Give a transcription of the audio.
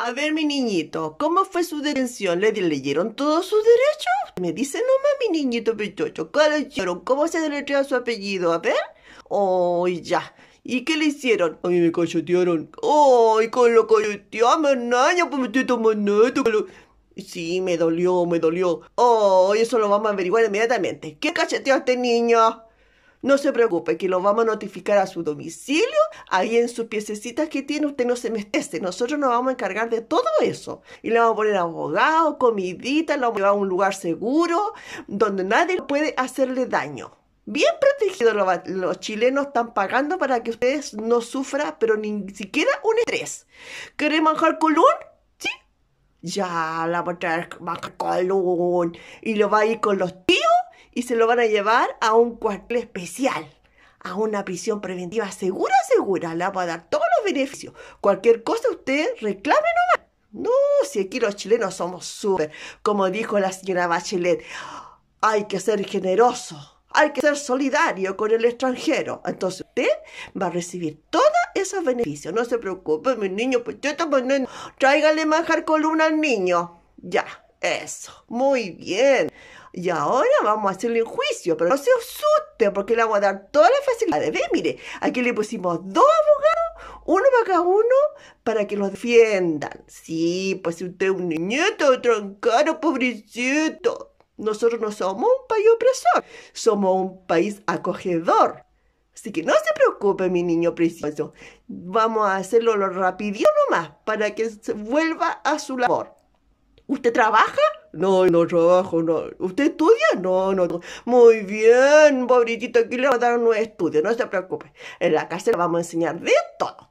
A ver, mi niñito, ¿cómo fue su detención? ¿Le leyeron todos sus derechos? Me dice nomás, mi niñito pechocho, ¿qué ¿Cómo se deletrea su apellido? A ver. Oh, ya. ¿Y qué le hicieron? A mí me cachetearon. ¡Ay, oh, con lo cachetearon, naña! Pues me estoy tomando esto. Sí, me dolió, me dolió. ¡Oh, eso lo vamos a averiguar inmediatamente! ¿Qué cacheteó este niño? No se preocupe, que lo vamos a notificar a su domicilio, ahí en sus piececitas que tiene, usted no se este Nosotros nos vamos a encargar de todo eso. Y le vamos a poner abogado, comidita, lo vamos a llevar a un lugar seguro, donde nadie puede hacerle daño. Bien protegido los chilenos están pagando para que ustedes no sufra pero ni siquiera un estrés. ¿Quiere manjar colón? Sí. Ya, la va a traer manjar colón. Y lo va a ir con los tíos y se lo van a llevar a un cuartel especial, a una prisión preventiva segura, segura. La va a dar todos los beneficios. Cualquier cosa usted reclame nomás. No, si aquí los chilenos somos súper, como dijo la señora Bachelet, hay que ser generoso hay que ser solidario con el extranjero. Entonces usted va a recibir todos esos beneficios. No se preocupe, mi niño, pues yo tráigale manjar columna al niño. Ya, eso, muy bien. Y ahora vamos a hacerle un juicio, pero no se asuste porque le vamos a dar todas las facilidades. mire, aquí le pusimos dos abogados, uno para cada uno, para que lo defiendan. Sí, pues usted es un niñito, otro pobrecito. Nosotros no somos un país opresor, somos un país acogedor. Así que no se preocupe, mi niño precioso. Vamos a hacerlo lo rapidito nomás para que se vuelva a su labor. ¿Usted trabaja? No, no trabajo, no. ¿Usted estudia? No, no. Muy bien, pobrecito, aquí le va a dar un estudio, no se preocupe. En la cárcel le vamos a enseñar de todo.